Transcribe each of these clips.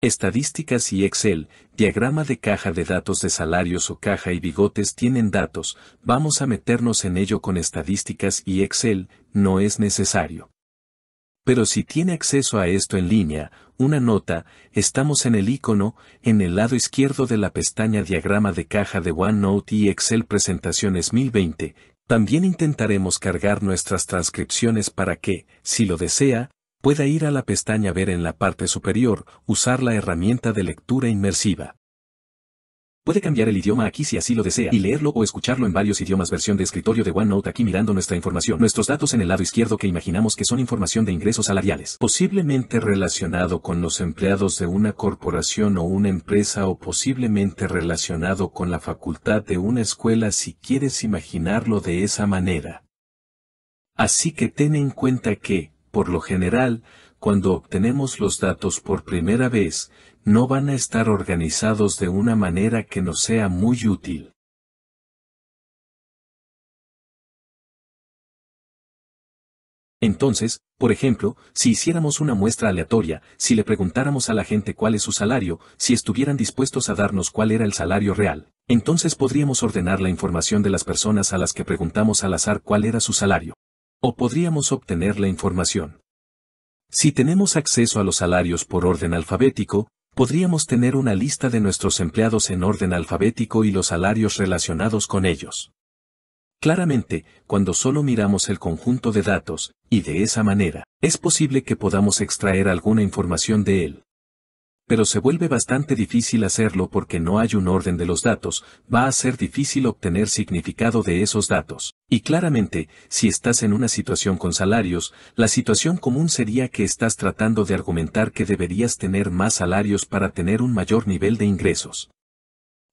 Estadísticas y Excel, diagrama de caja de datos de salarios o caja y bigotes tienen datos, vamos a meternos en ello con estadísticas y Excel, no es necesario. Pero si tiene acceso a esto en línea, una nota, estamos en el icono, en el lado izquierdo de la pestaña diagrama de caja de OneNote y Excel Presentaciones 1020, también intentaremos cargar nuestras transcripciones para que, si lo desea, pueda ir a la pestaña Ver en la parte superior, usar la herramienta de lectura inmersiva. Puede cambiar el idioma aquí si así lo desea y leerlo o escucharlo en varios idiomas. Versión de escritorio de OneNote aquí mirando nuestra información. Nuestros datos en el lado izquierdo que imaginamos que son información de ingresos salariales. Posiblemente relacionado con los empleados de una corporación o una empresa o posiblemente relacionado con la facultad de una escuela si quieres imaginarlo de esa manera. Así que ten en cuenta que, por lo general, cuando obtenemos los datos por primera vez, no van a estar organizados de una manera que nos sea muy útil. Entonces, por ejemplo, si hiciéramos una muestra aleatoria, si le preguntáramos a la gente cuál es su salario, si estuvieran dispuestos a darnos cuál era el salario real, entonces podríamos ordenar la información de las personas a las que preguntamos al azar cuál era su salario. O podríamos obtener la información. Si tenemos acceso a los salarios por orden alfabético, podríamos tener una lista de nuestros empleados en orden alfabético y los salarios relacionados con ellos. Claramente, cuando solo miramos el conjunto de datos, y de esa manera, es posible que podamos extraer alguna información de él pero se vuelve bastante difícil hacerlo porque no hay un orden de los datos, va a ser difícil obtener significado de esos datos. Y claramente, si estás en una situación con salarios, la situación común sería que estás tratando de argumentar que deberías tener más salarios para tener un mayor nivel de ingresos.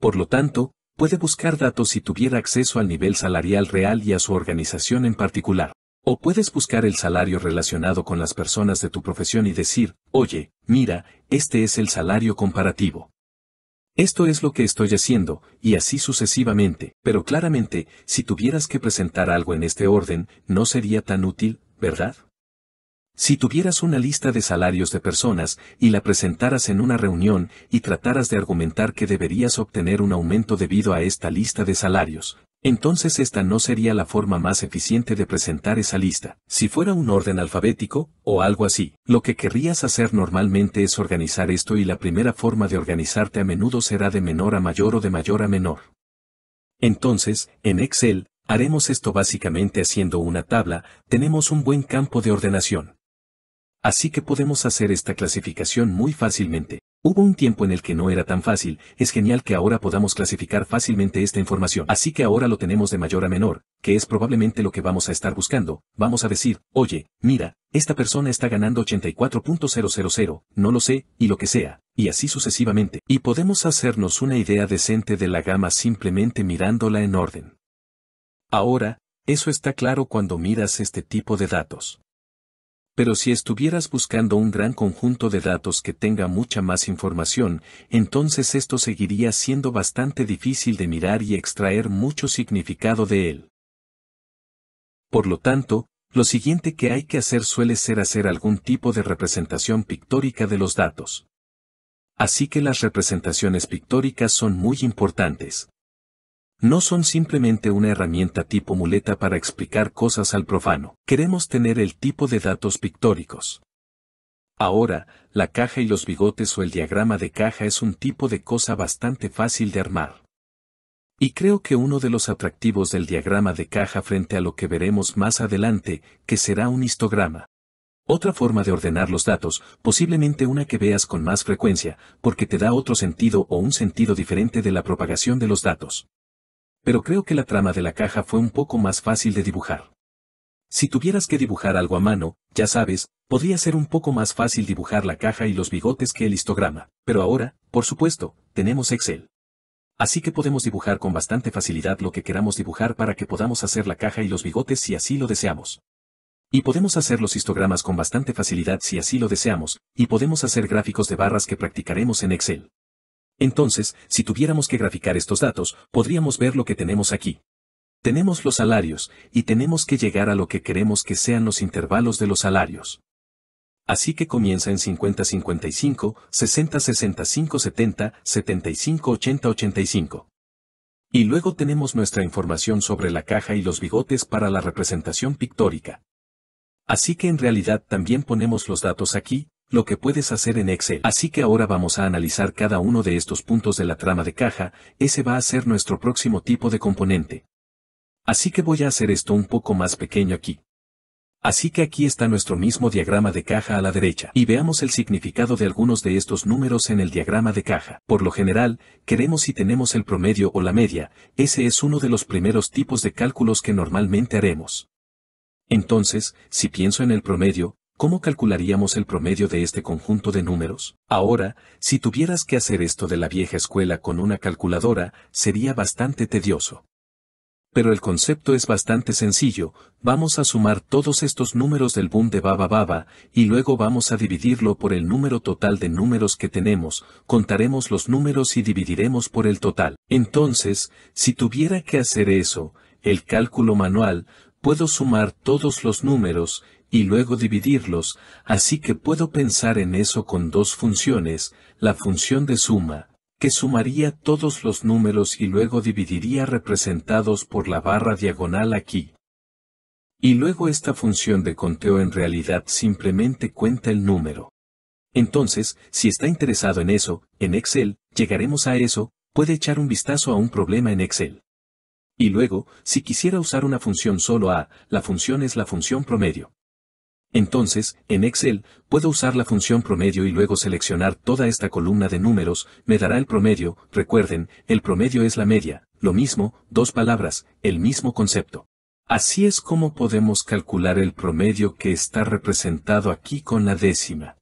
Por lo tanto, puede buscar datos si tuviera acceso al nivel salarial real y a su organización en particular. O puedes buscar el salario relacionado con las personas de tu profesión y decir, oye, mira, este es el salario comparativo. Esto es lo que estoy haciendo, y así sucesivamente, pero claramente, si tuvieras que presentar algo en este orden, no sería tan útil, ¿verdad? Si tuvieras una lista de salarios de personas y la presentaras en una reunión y trataras de argumentar que deberías obtener un aumento debido a esta lista de salarios, entonces esta no sería la forma más eficiente de presentar esa lista. Si fuera un orden alfabético, o algo así, lo que querrías hacer normalmente es organizar esto y la primera forma de organizarte a menudo será de menor a mayor o de mayor a menor. Entonces, en Excel, haremos esto básicamente haciendo una tabla, tenemos un buen campo de ordenación. Así que podemos hacer esta clasificación muy fácilmente. Hubo un tiempo en el que no era tan fácil, es genial que ahora podamos clasificar fácilmente esta información. Así que ahora lo tenemos de mayor a menor, que es probablemente lo que vamos a estar buscando. Vamos a decir, oye, mira, esta persona está ganando 84.000, no lo sé, y lo que sea, y así sucesivamente. Y podemos hacernos una idea decente de la gama simplemente mirándola en orden. Ahora, eso está claro cuando miras este tipo de datos pero si estuvieras buscando un gran conjunto de datos que tenga mucha más información, entonces esto seguiría siendo bastante difícil de mirar y extraer mucho significado de él. Por lo tanto, lo siguiente que hay que hacer suele ser hacer algún tipo de representación pictórica de los datos. Así que las representaciones pictóricas son muy importantes no son simplemente una herramienta tipo muleta para explicar cosas al profano. Queremos tener el tipo de datos pictóricos. Ahora, la caja y los bigotes o el diagrama de caja es un tipo de cosa bastante fácil de armar. Y creo que uno de los atractivos del diagrama de caja frente a lo que veremos más adelante, que será un histograma. Otra forma de ordenar los datos, posiblemente una que veas con más frecuencia, porque te da otro sentido o un sentido diferente de la propagación de los datos pero creo que la trama de la caja fue un poco más fácil de dibujar. Si tuvieras que dibujar algo a mano, ya sabes, podría ser un poco más fácil dibujar la caja y los bigotes que el histograma, pero ahora, por supuesto, tenemos Excel. Así que podemos dibujar con bastante facilidad lo que queramos dibujar para que podamos hacer la caja y los bigotes si así lo deseamos. Y podemos hacer los histogramas con bastante facilidad si así lo deseamos, y podemos hacer gráficos de barras que practicaremos en Excel. Entonces, si tuviéramos que graficar estos datos, podríamos ver lo que tenemos aquí. Tenemos los salarios, y tenemos que llegar a lo que queremos que sean los intervalos de los salarios. Así que comienza en 50-55, 60-65-70, 75-80-85. Y luego tenemos nuestra información sobre la caja y los bigotes para la representación pictórica. Así que en realidad también ponemos los datos aquí, lo que puedes hacer en Excel. Así que ahora vamos a analizar cada uno de estos puntos de la trama de caja, ese va a ser nuestro próximo tipo de componente. Así que voy a hacer esto un poco más pequeño aquí. Así que aquí está nuestro mismo diagrama de caja a la derecha, y veamos el significado de algunos de estos números en el diagrama de caja. Por lo general, queremos si tenemos el promedio o la media, ese es uno de los primeros tipos de cálculos que normalmente haremos. Entonces, si pienso en el promedio, ¿cómo calcularíamos el promedio de este conjunto de números? Ahora, si tuvieras que hacer esto de la vieja escuela con una calculadora, sería bastante tedioso. Pero el concepto es bastante sencillo, vamos a sumar todos estos números del boom de Baba Baba, y luego vamos a dividirlo por el número total de números que tenemos, contaremos los números y dividiremos por el total. Entonces, si tuviera que hacer eso, el cálculo manual, puedo sumar todos los números, y luego dividirlos, así que puedo pensar en eso con dos funciones, la función de suma, que sumaría todos los números y luego dividiría representados por la barra diagonal aquí. Y luego esta función de conteo en realidad simplemente cuenta el número. Entonces, si está interesado en eso, en Excel, llegaremos a eso, puede echar un vistazo a un problema en Excel. Y luego, si quisiera usar una función solo a, la función es la función promedio. Entonces, en Excel, puedo usar la función promedio y luego seleccionar toda esta columna de números, me dará el promedio, recuerden, el promedio es la media, lo mismo, dos palabras, el mismo concepto. Así es como podemos calcular el promedio que está representado aquí con la décima.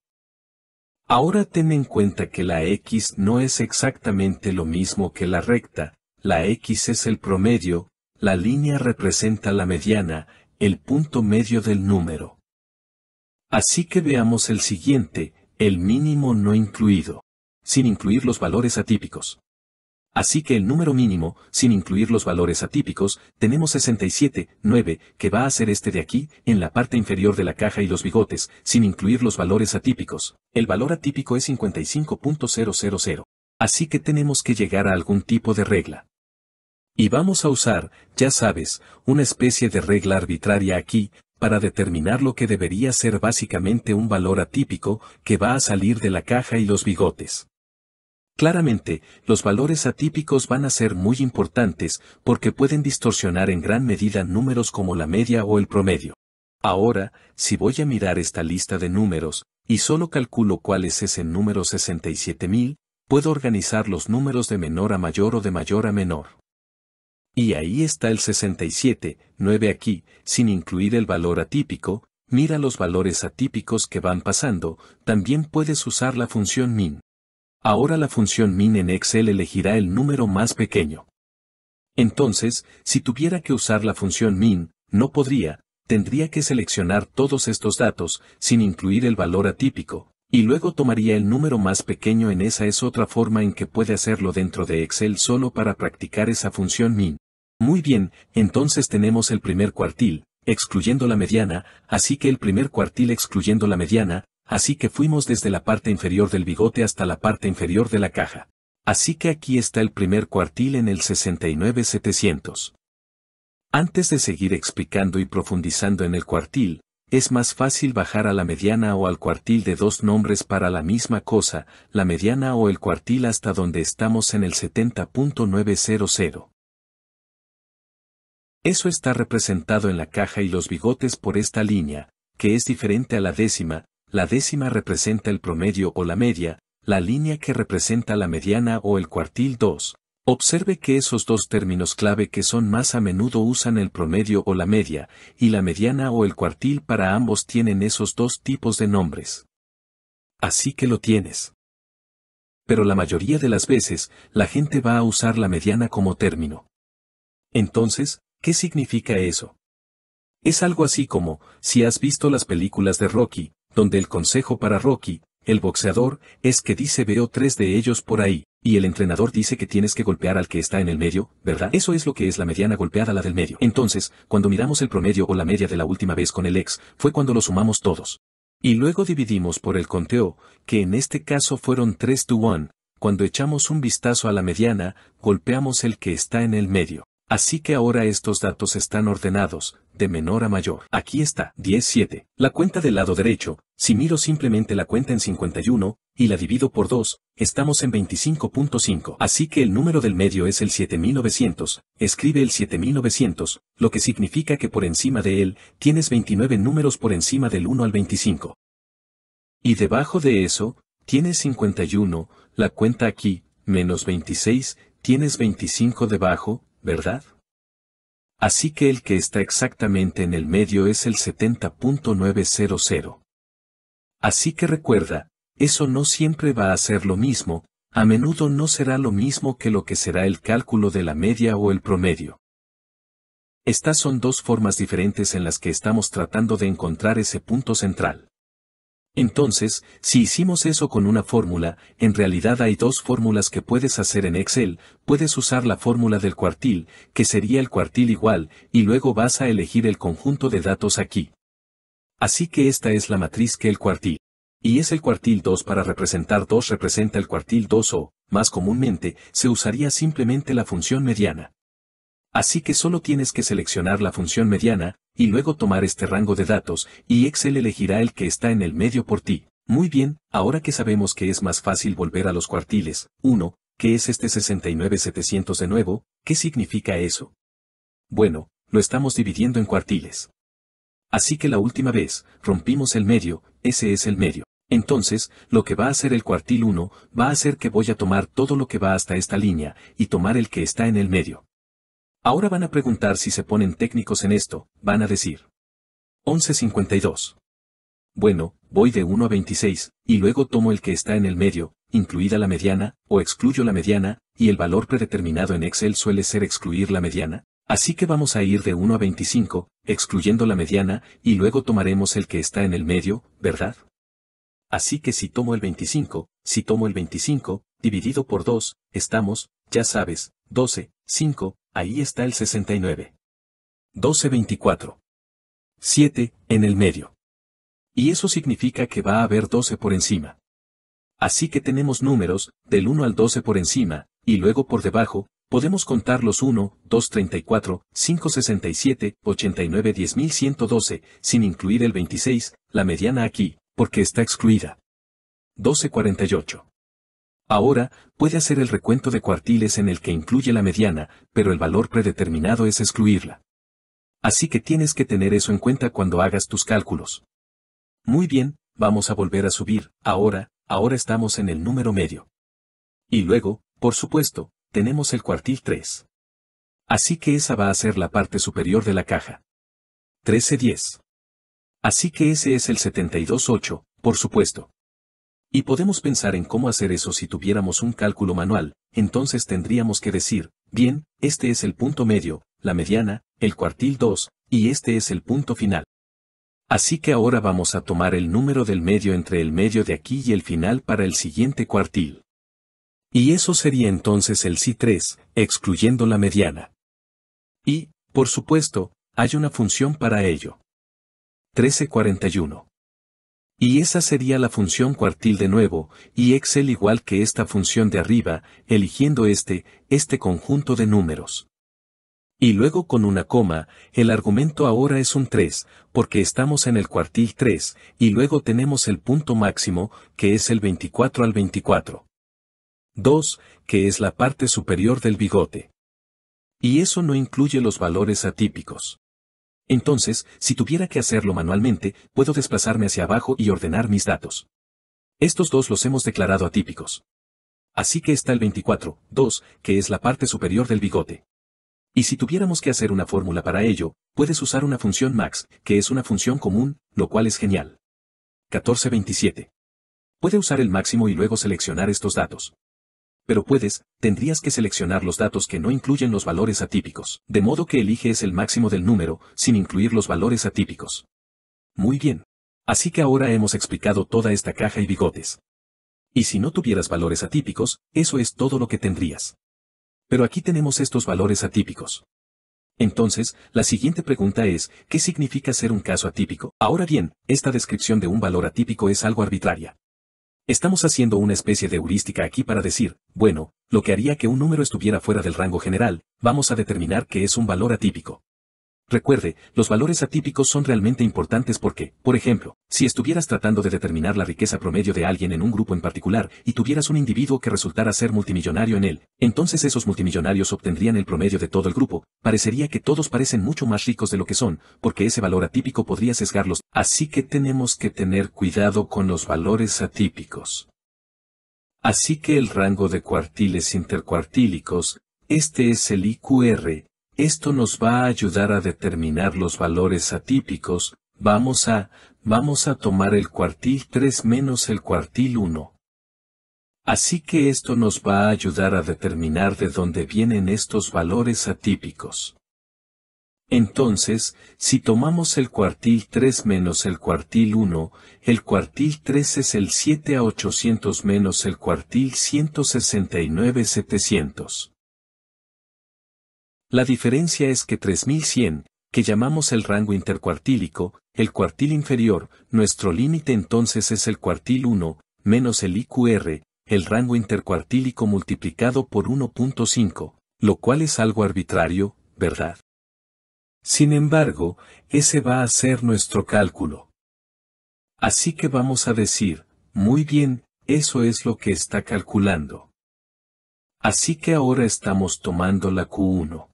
Ahora ten en cuenta que la X no es exactamente lo mismo que la recta, la X es el promedio, la línea representa la mediana, el punto medio del número. Así que veamos el siguiente, el mínimo no incluido. Sin incluir los valores atípicos. Así que el número mínimo, sin incluir los valores atípicos, tenemos 67, 9, que va a ser este de aquí, en la parte inferior de la caja y los bigotes, sin incluir los valores atípicos. El valor atípico es 55.000. Así que tenemos que llegar a algún tipo de regla. Y vamos a usar, ya sabes, una especie de regla arbitraria aquí, para determinar lo que debería ser básicamente un valor atípico que va a salir de la caja y los bigotes. Claramente, los valores atípicos van a ser muy importantes porque pueden distorsionar en gran medida números como la media o el promedio. Ahora, si voy a mirar esta lista de números, y solo calculo cuál es ese número 67000, puedo organizar los números de menor a mayor o de mayor a menor. Y ahí está el 67, 9 aquí, sin incluir el valor atípico, mira los valores atípicos que van pasando, también puedes usar la función min. Ahora la función min en Excel elegirá el número más pequeño. Entonces, si tuviera que usar la función min, no podría, tendría que seleccionar todos estos datos, sin incluir el valor atípico, y luego tomaría el número más pequeño en esa es otra forma en que puede hacerlo dentro de Excel solo para practicar esa función min. Muy bien, entonces tenemos el primer cuartil, excluyendo la mediana, así que el primer cuartil excluyendo la mediana, así que fuimos desde la parte inferior del bigote hasta la parte inferior de la caja. Así que aquí está el primer cuartil en el 69700. Antes de seguir explicando y profundizando en el cuartil, es más fácil bajar a la mediana o al cuartil de dos nombres para la misma cosa, la mediana o el cuartil hasta donde estamos en el 70.900. Eso está representado en la caja y los bigotes por esta línea, que es diferente a la décima, la décima representa el promedio o la media, la línea que representa la mediana o el cuartil 2. Observe que esos dos términos clave que son más a menudo usan el promedio o la media, y la mediana o el cuartil para ambos tienen esos dos tipos de nombres. Así que lo tienes. Pero la mayoría de las veces, la gente va a usar la mediana como término. Entonces, ¿Qué significa eso? Es algo así como, si has visto las películas de Rocky, donde el consejo para Rocky, el boxeador, es que dice veo tres de ellos por ahí, y el entrenador dice que tienes que golpear al que está en el medio, ¿verdad? Eso es lo que es la mediana golpeada la del medio. Entonces, cuando miramos el promedio o la media de la última vez con el ex, fue cuando lo sumamos todos. Y luego dividimos por el conteo, que en este caso fueron tres to one. cuando echamos un vistazo a la mediana, golpeamos el que está en el medio. Así que ahora estos datos están ordenados, de menor a mayor. Aquí está, 17. La cuenta del lado derecho, si miro simplemente la cuenta en 51, y la divido por 2, estamos en 25.5. Así que el número del medio es el 7900, escribe el 7900, lo que significa que por encima de él, tienes 29 números por encima del 1 al 25. Y debajo de eso, tienes 51, la cuenta aquí, menos 26, tienes 25 debajo, ¿verdad? Así que el que está exactamente en el medio es el 70.900. Así que recuerda, eso no siempre va a ser lo mismo, a menudo no será lo mismo que lo que será el cálculo de la media o el promedio. Estas son dos formas diferentes en las que estamos tratando de encontrar ese punto central. Entonces, si hicimos eso con una fórmula, en realidad hay dos fórmulas que puedes hacer en Excel, puedes usar la fórmula del cuartil, que sería el cuartil igual, y luego vas a elegir el conjunto de datos aquí. Así que esta es la matriz que el cuartil. Y es el cuartil 2 para representar 2 representa el cuartil 2 o, más comúnmente, se usaría simplemente la función mediana. Así que solo tienes que seleccionar la función mediana, y luego tomar este rango de datos, y Excel elegirá el que está en el medio por ti. Muy bien, ahora que sabemos que es más fácil volver a los cuartiles, 1, que es este 69700 de nuevo, ¿qué significa eso? Bueno, lo estamos dividiendo en cuartiles. Así que la última vez, rompimos el medio, ese es el medio. Entonces, lo que va a hacer el cuartil 1, va a hacer que voy a tomar todo lo que va hasta esta línea, y tomar el que está en el medio. Ahora van a preguntar si se ponen técnicos en esto, van a decir. 11.52. Bueno, voy de 1 a 26, y luego tomo el que está en el medio, incluida la mediana, o excluyo la mediana, y el valor predeterminado en Excel suele ser excluir la mediana, así que vamos a ir de 1 a 25, excluyendo la mediana, y luego tomaremos el que está en el medio, ¿verdad? Así que si tomo el 25, si tomo el 25, dividido por 2, estamos, ya sabes, 12, 5, ahí está el 69. 12 24. 7, en el medio. Y eso significa que va a haber 12 por encima. Así que tenemos números, del 1 al 12 por encima, y luego por debajo, podemos contar los 1, 2, 34, 5, 67, 89, 10, 112, sin incluir el 26, la mediana aquí, porque está excluida. 12, 48. Ahora, puede hacer el recuento de cuartiles en el que incluye la mediana, pero el valor predeterminado es excluirla. Así que tienes que tener eso en cuenta cuando hagas tus cálculos. Muy bien, vamos a volver a subir, ahora, ahora estamos en el número medio. Y luego, por supuesto, tenemos el cuartil 3. Así que esa va a ser la parte superior de la caja. 1310. Así que ese es el 728, por supuesto. Y podemos pensar en cómo hacer eso si tuviéramos un cálculo manual, entonces tendríamos que decir, bien, este es el punto medio, la mediana, el cuartil 2, y este es el punto final. Así que ahora vamos a tomar el número del medio entre el medio de aquí y el final para el siguiente cuartil. Y eso sería entonces el si 3 excluyendo la mediana. Y, por supuesto, hay una función para ello. 1341. Y esa sería la función cuartil de nuevo, y Excel igual que esta función de arriba, eligiendo este, este conjunto de números. Y luego con una coma, el argumento ahora es un 3, porque estamos en el cuartil 3, y luego tenemos el punto máximo, que es el 24 al 24. 2, que es la parte superior del bigote. Y eso no incluye los valores atípicos. Entonces, si tuviera que hacerlo manualmente, puedo desplazarme hacia abajo y ordenar mis datos. Estos dos los hemos declarado atípicos. Así que está el 24, 2, que es la parte superior del bigote. Y si tuviéramos que hacer una fórmula para ello, puedes usar una función max, que es una función común, lo cual es genial. 1427. Puede usar el máximo y luego seleccionar estos datos pero puedes, tendrías que seleccionar los datos que no incluyen los valores atípicos, de modo que eliges el máximo del número, sin incluir los valores atípicos. Muy bien. Así que ahora hemos explicado toda esta caja y bigotes. Y si no tuvieras valores atípicos, eso es todo lo que tendrías. Pero aquí tenemos estos valores atípicos. Entonces, la siguiente pregunta es, ¿qué significa ser un caso atípico? Ahora bien, esta descripción de un valor atípico es algo arbitraria. Estamos haciendo una especie de heurística aquí para decir, bueno, lo que haría que un número estuviera fuera del rango general, vamos a determinar que es un valor atípico. Recuerde, los valores atípicos son realmente importantes porque, por ejemplo, si estuvieras tratando de determinar la riqueza promedio de alguien en un grupo en particular y tuvieras un individuo que resultara ser multimillonario en él, entonces esos multimillonarios obtendrían el promedio de todo el grupo, parecería que todos parecen mucho más ricos de lo que son, porque ese valor atípico podría sesgarlos, así que tenemos que tener cuidado con los valores atípicos. Así que el rango de cuartiles intercuartílicos, este es el IQR, esto nos va a ayudar a determinar los valores atípicos, vamos a, vamos a tomar el cuartil 3 menos el cuartil 1. Así que esto nos va a ayudar a determinar de dónde vienen estos valores atípicos. Entonces, si tomamos el cuartil 3 menos el cuartil 1, el cuartil 3 es el 7 a 800 menos el cuartil 169 700. La diferencia es que 3100, que llamamos el rango intercuartílico, el cuartil inferior, nuestro límite entonces es el cuartil 1, menos el IQR, el rango intercuartílico multiplicado por 1.5, lo cual es algo arbitrario, ¿verdad? Sin embargo, ese va a ser nuestro cálculo. Así que vamos a decir, muy bien, eso es lo que está calculando. Así que ahora estamos tomando la Q1.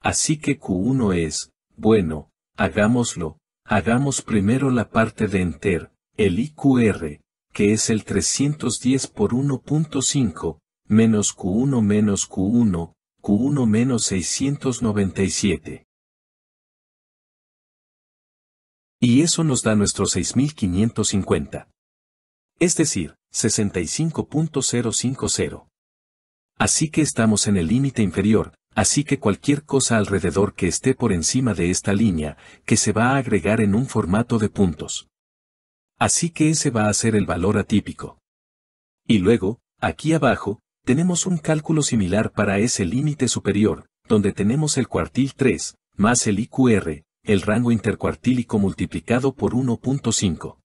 Así que Q1 es, bueno, hagámoslo, hagamos primero la parte de enter, el IQR, que es el 310 por 1.5, menos Q1 menos Q1, Q1 menos 697. Y eso nos da nuestro 6550. Es decir, 65.050. Así que estamos en el límite inferior, Así que cualquier cosa alrededor que esté por encima de esta línea, que se va a agregar en un formato de puntos. Así que ese va a ser el valor atípico. Y luego, aquí abajo, tenemos un cálculo similar para ese límite superior, donde tenemos el cuartil 3, más el IQR, el rango intercuartílico multiplicado por 1.5.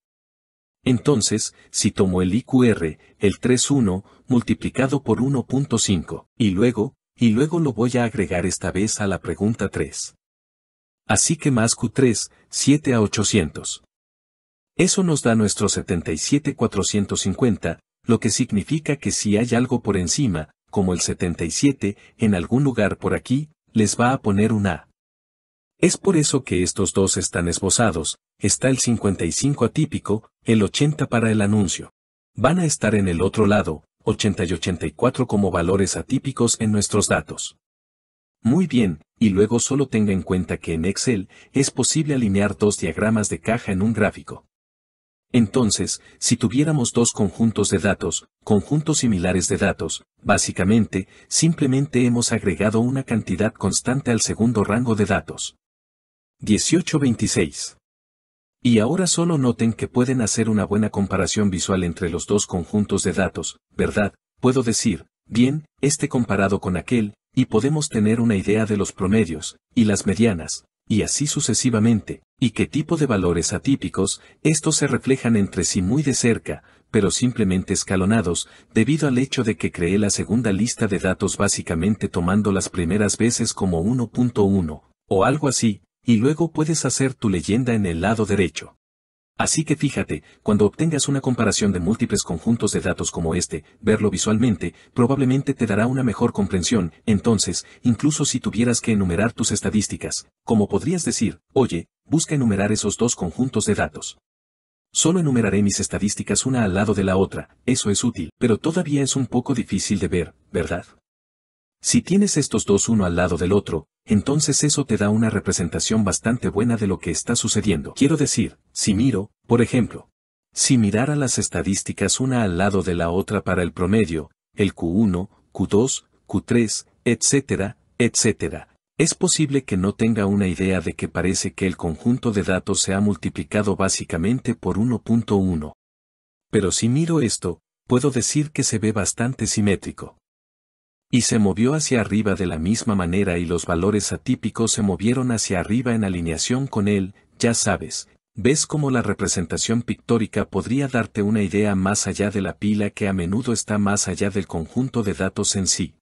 Entonces, si tomo el IQR, el 3.1, multiplicado por 1.5, y luego, y luego lo voy a agregar esta vez a la pregunta 3. Así que más Q3, 7 a 800. Eso nos da nuestro 77450, lo que significa que si hay algo por encima, como el 77, en algún lugar por aquí, les va a poner un A. Es por eso que estos dos están esbozados, está el 55 atípico, el 80 para el anuncio. Van a estar en el otro lado, 80 y 84 como valores atípicos en nuestros datos. Muy bien, y luego solo tenga en cuenta que en Excel es posible alinear dos diagramas de caja en un gráfico. Entonces, si tuviéramos dos conjuntos de datos, conjuntos similares de datos, básicamente, simplemente hemos agregado una cantidad constante al segundo rango de datos. 1826. Y ahora solo noten que pueden hacer una buena comparación visual entre los dos conjuntos de datos, ¿verdad? Puedo decir, bien, este comparado con aquel, y podemos tener una idea de los promedios, y las medianas, y así sucesivamente, y qué tipo de valores atípicos, estos se reflejan entre sí muy de cerca, pero simplemente escalonados, debido al hecho de que creé la segunda lista de datos básicamente tomando las primeras veces como 1.1, o algo así, y luego puedes hacer tu leyenda en el lado derecho. Así que fíjate, cuando obtengas una comparación de múltiples conjuntos de datos como este, verlo visualmente, probablemente te dará una mejor comprensión, entonces, incluso si tuvieras que enumerar tus estadísticas, como podrías decir, oye, busca enumerar esos dos conjuntos de datos. Solo enumeraré mis estadísticas una al lado de la otra, eso es útil, pero todavía es un poco difícil de ver, ¿verdad? Si tienes estos dos uno al lado del otro, entonces eso te da una representación bastante buena de lo que está sucediendo. Quiero decir, si miro, por ejemplo, si mirara las estadísticas una al lado de la otra para el promedio, el Q1, Q2, Q3, etcétera, etc., es posible que no tenga una idea de que parece que el conjunto de datos se ha multiplicado básicamente por 1.1. Pero si miro esto, puedo decir que se ve bastante simétrico. Y se movió hacia arriba de la misma manera y los valores atípicos se movieron hacia arriba en alineación con él, ya sabes, ves cómo la representación pictórica podría darte una idea más allá de la pila que a menudo está más allá del conjunto de datos en sí.